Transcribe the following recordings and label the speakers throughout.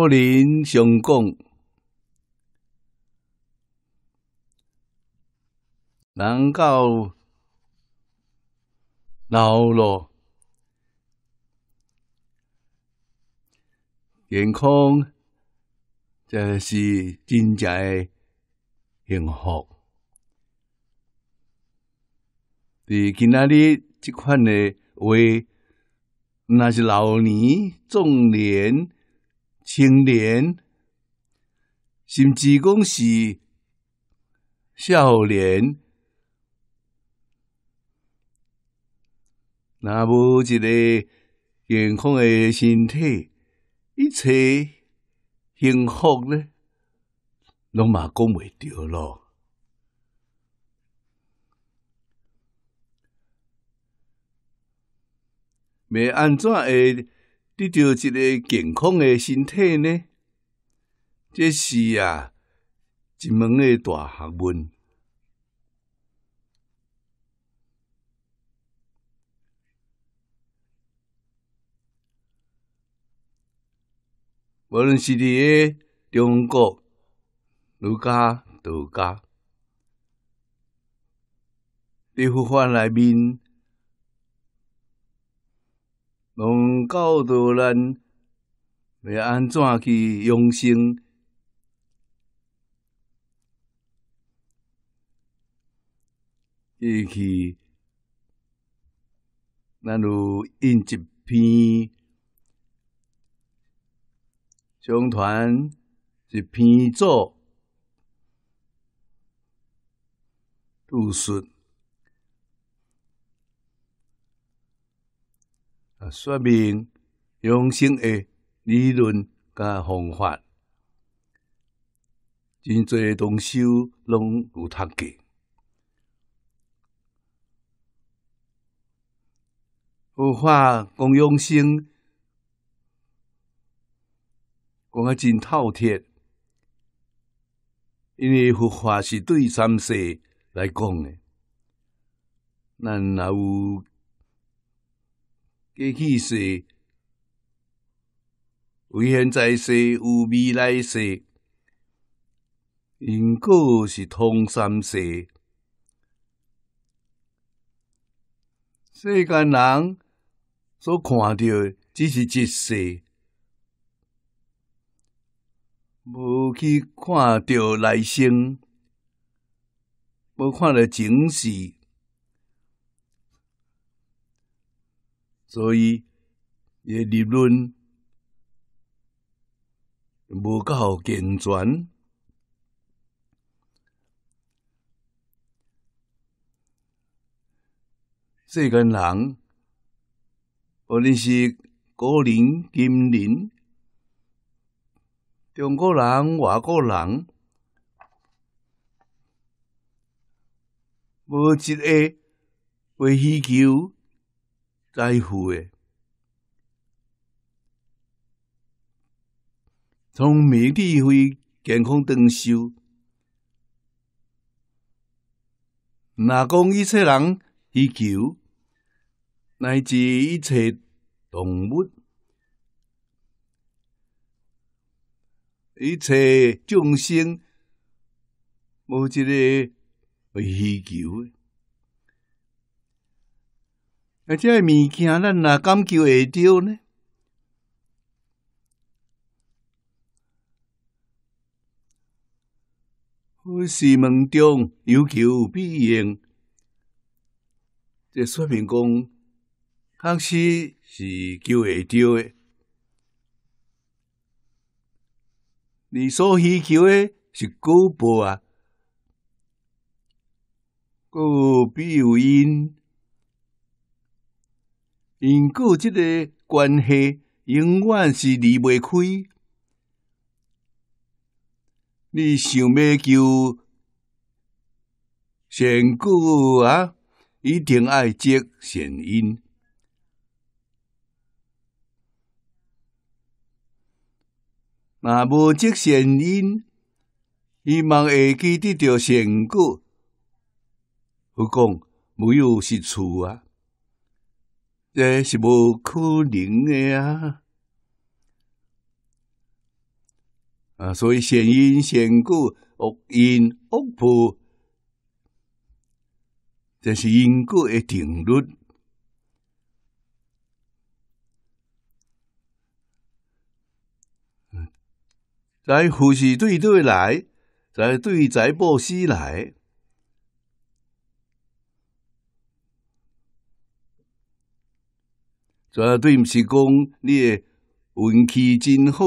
Speaker 1: 不能常讲，人到老了，健康才是真正的幸福。伫今仔日即款的话，那是老年、中年。青年，甚至讲是少年，若无一个健康的身体，一切幸福呢，拢嘛讲未着咯，未安怎会？你着一个健康诶身体呢，这是啊，一门诶大学问。无论是伫诶中国、儒家、道家，伫佛法内面。从教导咱要安怎去用心，以去，咱如印一篇，相传一篇作注释。啊，说明养生的理论甲方法，真侪东西拢有读过。佛法讲养生，讲啊真透彻，因为佛法是对三世来讲的，咱若有。过去世、缘在世、有未来世，因果是通三世。世间人所看到只是一世，无去看到来生，无看到前世。所以，个理论无够健全。世近人，无论是古人、今人、中国人、外国人，无一个会需求。在乎的，从美丽、会健康、长寿，若讲一切人需求，乃至一切动物，一切众生，无一个会需求的。而且物件咱哪感求会着呢？不是梦中有求必应，这说明讲，康熙是求会着的。你所需求的是古宝啊，古必有因。因果即个关系，永远是离袂开。你想要求善果啊，一定爱结善因。那无结善因，希望下期得着善果，何讲没有是错啊。这是无可能的呀！啊，所以善因善果，恶因恶报，这是因果的定律。在福是对对来，在对灾报是来。绝对毋是讲你运气真好，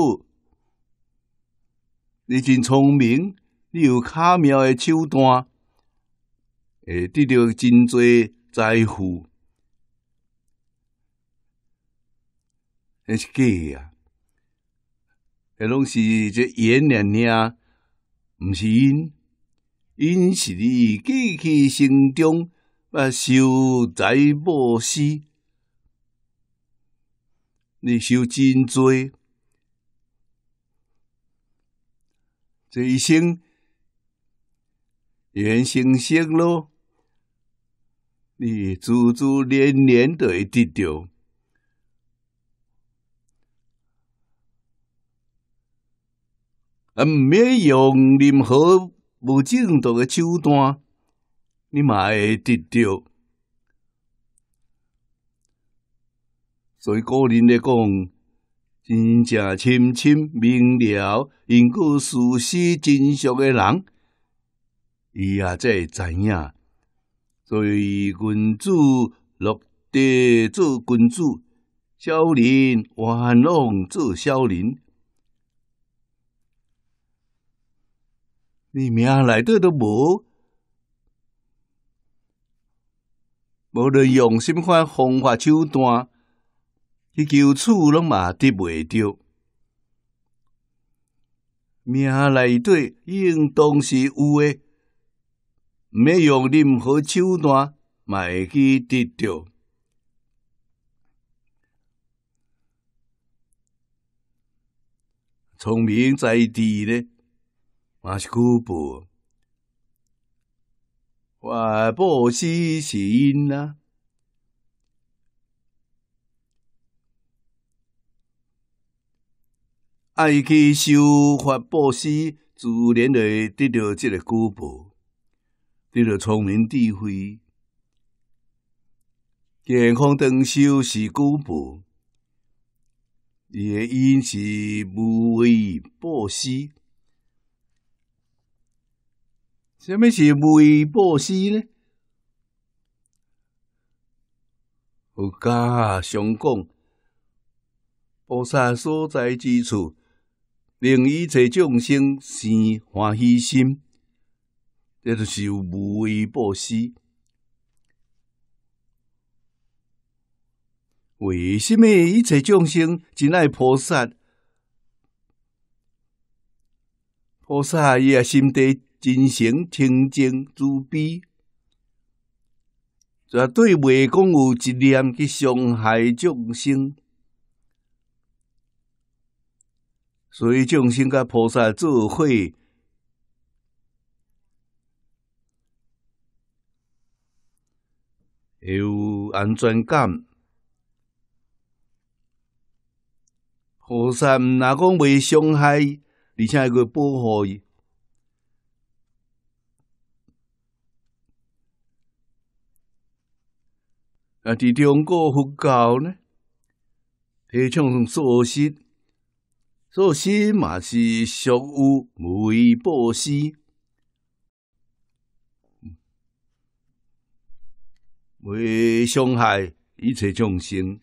Speaker 1: 你真聪明，你有巧妙诶手段，会得到真多财富。那是假啊！迄拢是这缘念念，毋是因，因是你过去心中捌修财布施。你修真多，这一生原生生咯，你祖足连年都跌啊，毋免用任何不正当的手段，你嘛会得掉。所以古人来讲，真正深深明了、能够事实真相的人，伊也才会知影。所以君子落地做君子，小人玩弄做小人。你名内底都无，无论用甚款方法手段。迄球厝拢嘛得未着，命内底应当是有诶，毋要用任何手段嘛会去得着。聪明才智咧嘛是久无，外无死是因啊。爱去修法布施，自然会得到这个果报；得到聪明智慧、健康长寿是果报，诶因是无为布施。什么是无为布施呢？佛家常讲，菩萨所在之处。令一切众生生欢喜心，这就是无为布施。为什么一切众生真爱菩萨？菩萨伊啊，心地真诚清净慈悲，绝对袂讲有一念去伤害众生。所以，众生甲菩萨做伙，有安全感。菩萨若讲未伤害，而且还会保护伊。啊！伫中国佛教呢，提倡素食。作事嘛是属于为暴施，为伤害一切众生，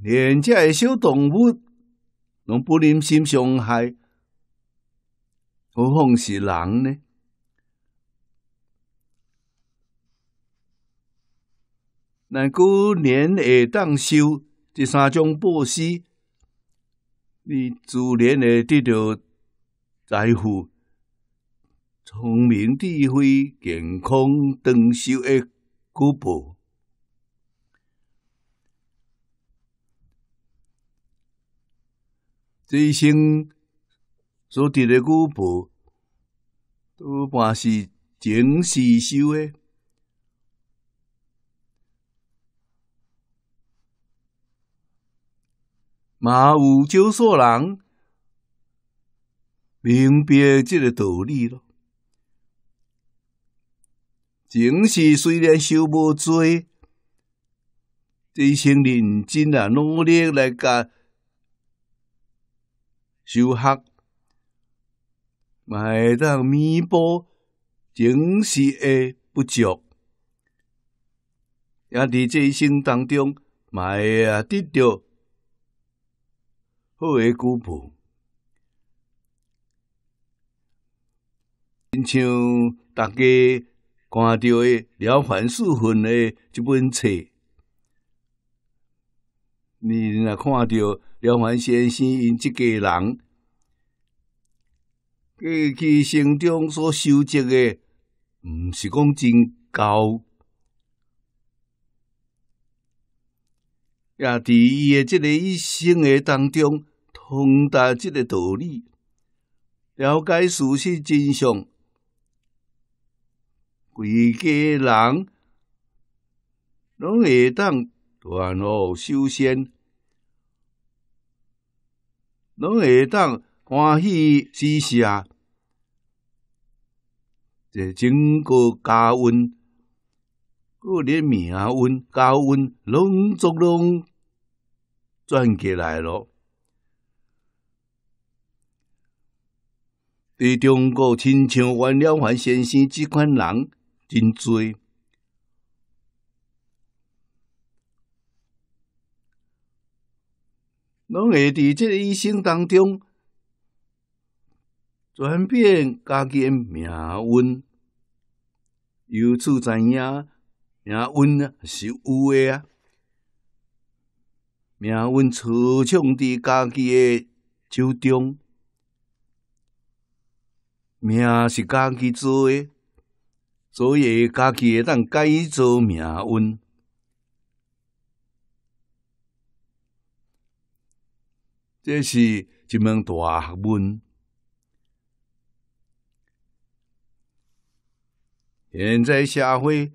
Speaker 1: 连这小动物，拢不忍心伤害，何况是人呢？如果年会当收这三种布施，你自然会得到财富、聪明、智慧、健康、长寿的果报。这生所得到果报，多半是前世修的。嘛有少数人明白即个道理咯，情是虽然收无多，一生认真啊努力来甲修学，买当弥补情是的不足，也伫这一生当中，嘛会啊得到。好古朴，亲像大家看到的《了凡四训》呢，即本册。你若看到了凡先生因这个人，过去生中所修积的，毋是讲真高。也伫伊诶即个一生个当中通达即个道理，了解事实真相，规家人拢会当断恶修仙，拢会当欢喜施舍，即经过高温，过热命温高温拢足拢。转过来咯。在中国，亲像袁了凡先生即款人真多，拢会伫即个一生当中转变己诶命运，由此知影，命运啊是有诶啊。命运操掌在自己的手中，命是自己做，所以自己会当改造命运。这是一门大学问。现在社会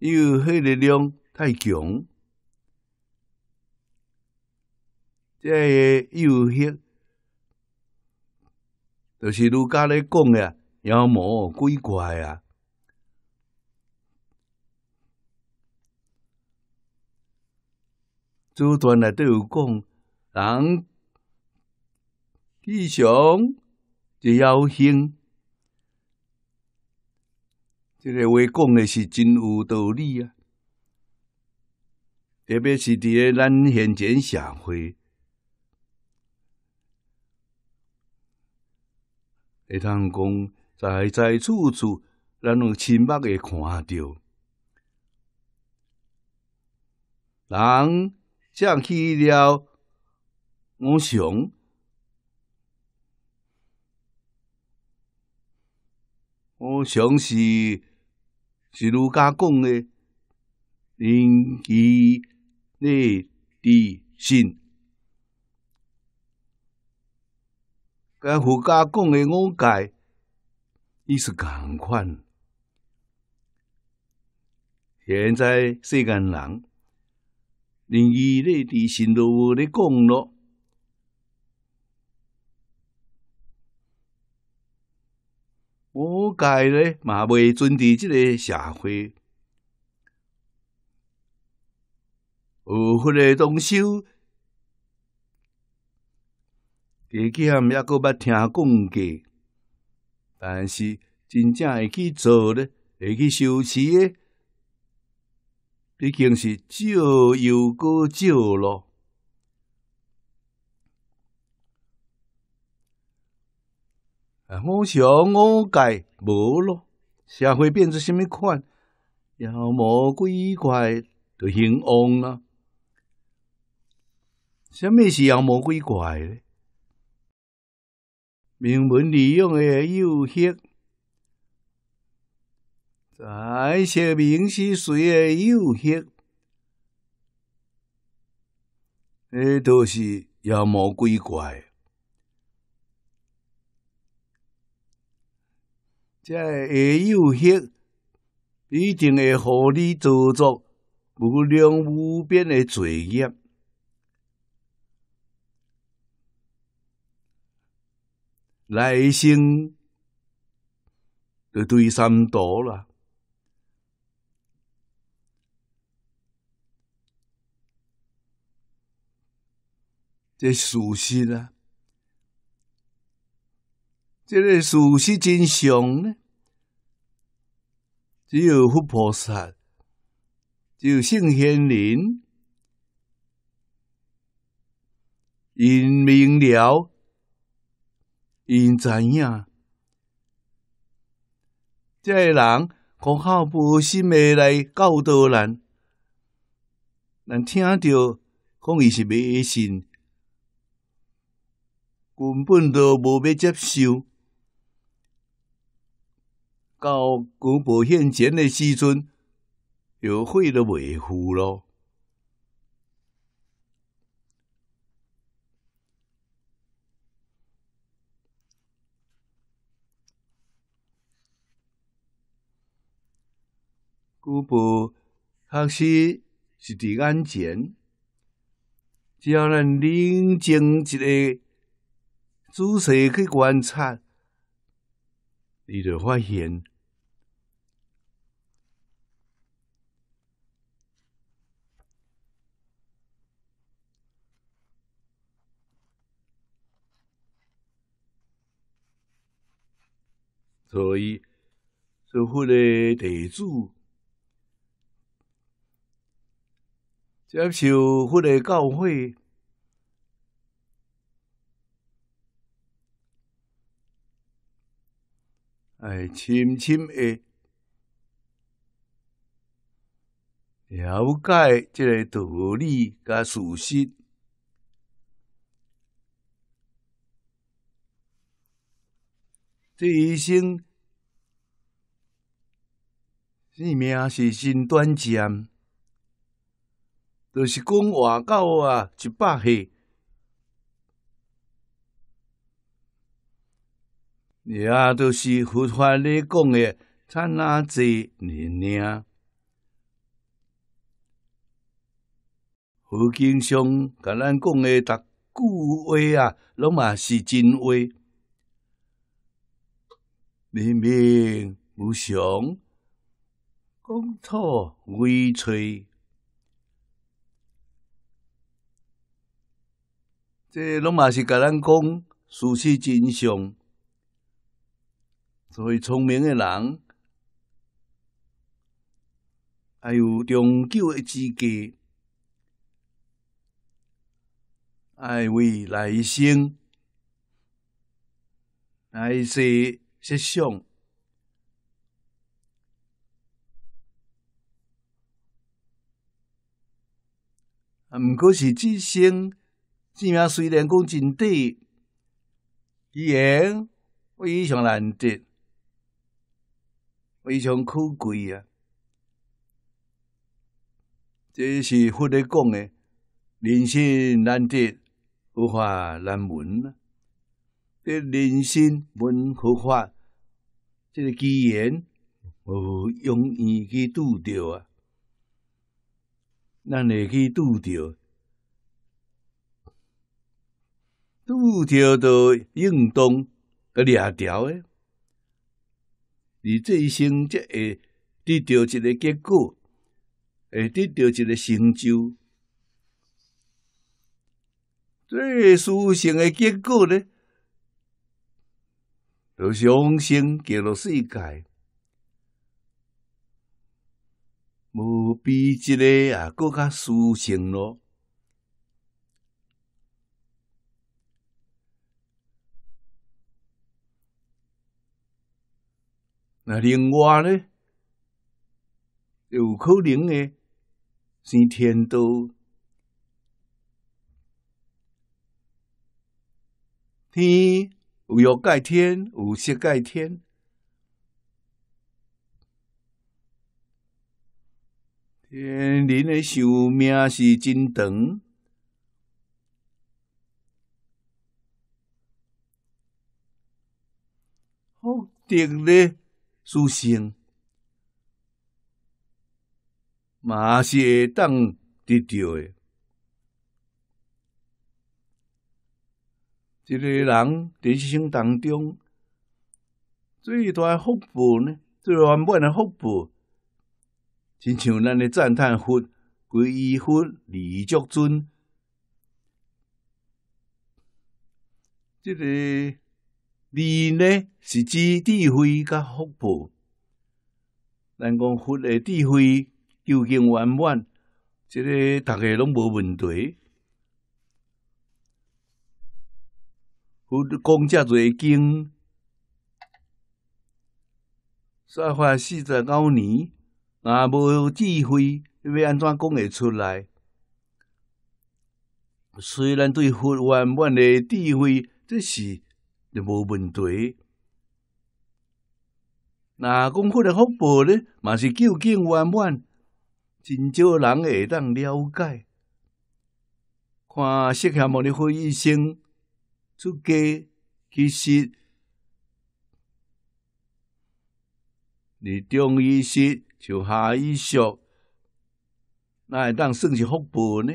Speaker 1: 因为迄力量太强，这有黑，就是如家咧讲嘅，妖魔鬼怪啊！祖传来都有讲，人既想就妖兴。这个话讲的是真有道理啊，特别是伫个咱现今社会，会通讲在在处处，咱用亲眼会看到，人想起了，我想，我想是。是儒家讲的仁义礼智信，跟佛家讲的五戒，伊是共款。现在世间人，仁义礼智信都无咧讲咯。我解咧，嘛袂准伫即个社会，有迄个动手，地基汉也够要听讲过，但是真正会去做咧，会去修持诶，毕竟是少又够少咯。五常五戒无咯，社会变作甚么款？妖魔鬼怪就兴旺啦。什么是妖魔鬼怪呢？名文利用的诱惑，在写明是谁的诱惑，那都是妖魔鬼怪。在下诱惑，一定会互你造作无量无边的罪业，来生就对三刀啦！这事实啊！这个事实真相呢？只有佛菩萨，只有圣贤人，因明了，因知影。这人可好佛心，未来教导咱，咱听到，讲伊是未信，根本都无要接受。到公布现钱的时阵，油费都未付咯。公布确实是第眼前。只要咱冷静一下，仔细去观察，你就发现。所以，祝佛的弟子，接受佛的教诲，哎，深深的了解这个道理跟事实。这一生，性命是真短暂，就是讲活到啊一百岁，也都是佛法里讲的刹那间年生。佛经上甲咱讲的逐句话啊，拢嘛是真话。明明无常，公错微垂，这拢嘛是甲咱讲事实真相。所以聪明诶人，还有长久诶资格，爱为来生，来世。实相，啊，过是，即生，即命虽然讲真短，伊言非常难得，非常可贵啊！这是佛咧讲的，人生难得，无法难闻啊！这人生文化，法，这个机缘无容易去拄着啊！咱会去拄着，拄着到用功个两条诶。你这一生，即会得着一个结果，会得着一个成就，最殊胜的结果呢？我上升极乐世界无比，这个啊，更加殊胜咯。那另外呢，有可能呢，是天都天。有欲盖天，有色盖天，天人的寿命是真长。福德的书醒，嘛是会当得的一个人人生当中最大的福报呢，最圆满的福报，亲像咱的赞叹佛、皈依佛、礼足尊。这个二呢是指智慧甲福报，咱讲佛的智慧究竟圆满，这个大家拢无问题。佛讲遮侪经，说法四十九年，若无智慧，要安怎讲会出来？虽然对佛圆满的智慧，这是无问题。那讲佛的福报咧，嘛是究竟圆满，真少人会当了解。看释迦牟尼佛一生。出家其实，你中医师就下医术，那当算是福报呢？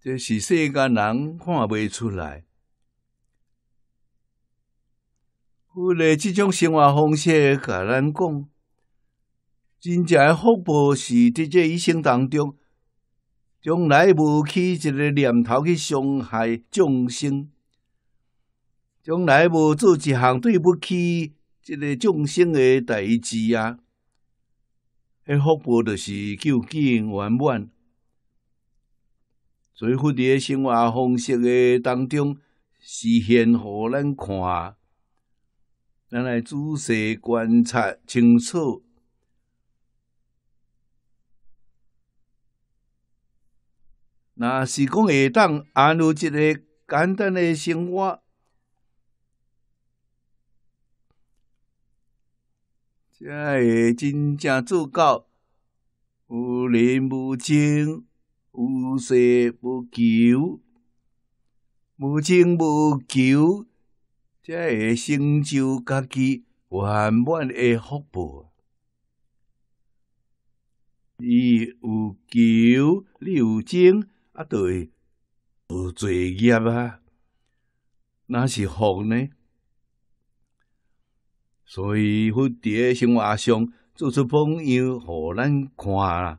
Speaker 1: 这是世间人看不出来。我咧这种生活方式，甲咱讲，真正福报是伫这一生当中。从来无起一个念头去伤害众生，从来无做一项对不起一个众生的代志啊！迄福报就是究竟圆满。所以，分离生活方式的当中，是先互咱看，咱来仔细观察清楚。那是讲下当安入一个简单的生活，才会真正做到无人无净、无色无求、无情无求，才会成就家己圆满的福报。你有求，你有情。啊，对，做业啊，若是福呢。所以，伫诶生活上做出榜样，互咱看啦。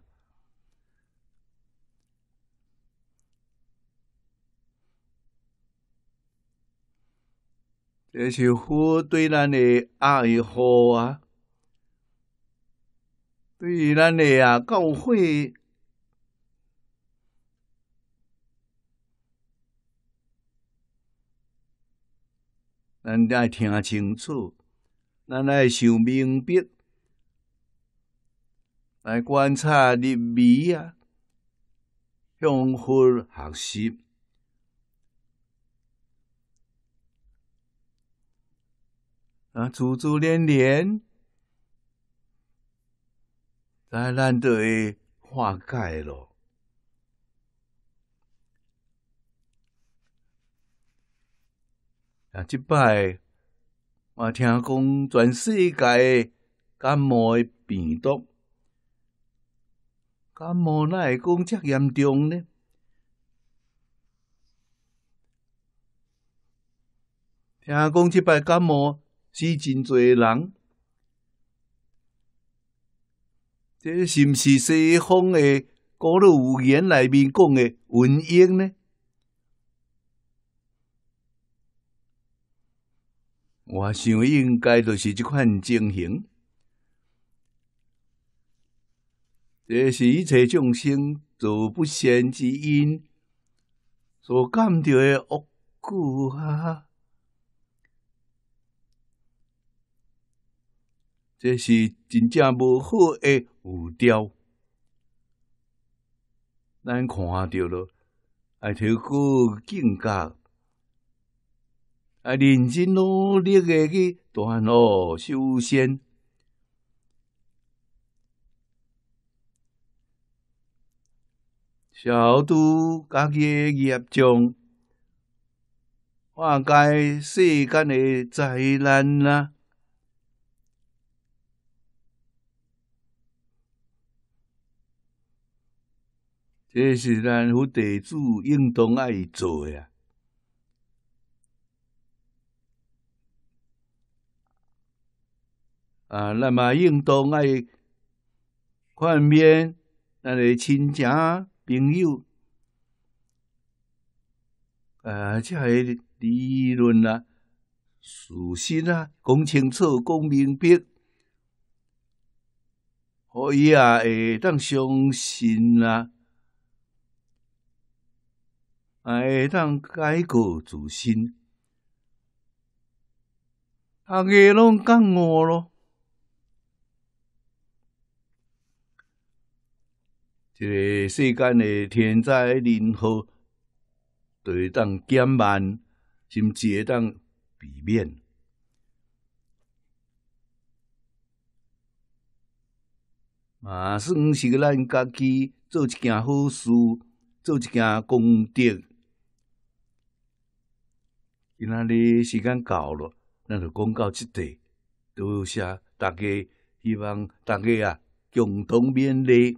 Speaker 1: 这是福对咱的爱护啊，对咱的啊，教诲。咱得听清楚，咱爱想明白，来观察入微啊，向互学习啊，祖祖连连，咱咱就会化解了。啊！即摆我听讲全世界感冒诶病毒，感冒哪会讲遮严重呢？听讲即摆感冒死真侪人，这是毋是西方诶古老语言内面讲诶瘟疫呢？我想应该就是即款情形，这是一切众生作不善之因所感到的恶果啊！这是真正无好的无调，咱看掉了，爱提高境界。啊！认真努力的去断恶修仙。小除家己业障化解世间诶灾难啦。这是咱佛弟子应当爱做啊。啊，那么应当爱宽免那个亲情朋友，啊，这些理论啊、事实啊，讲清楚、讲明白，可以啊，会当相信啦，啊，会当改过自新，啊，个拢干我咯。一个世间个天灾人祸，都会当减慢，甚至会当避免。嘛，算是咱家己做一件好事，做一件功德。今仔日时间到了，咱就讲到即底。多谢大家，希望大家啊，共同勉励。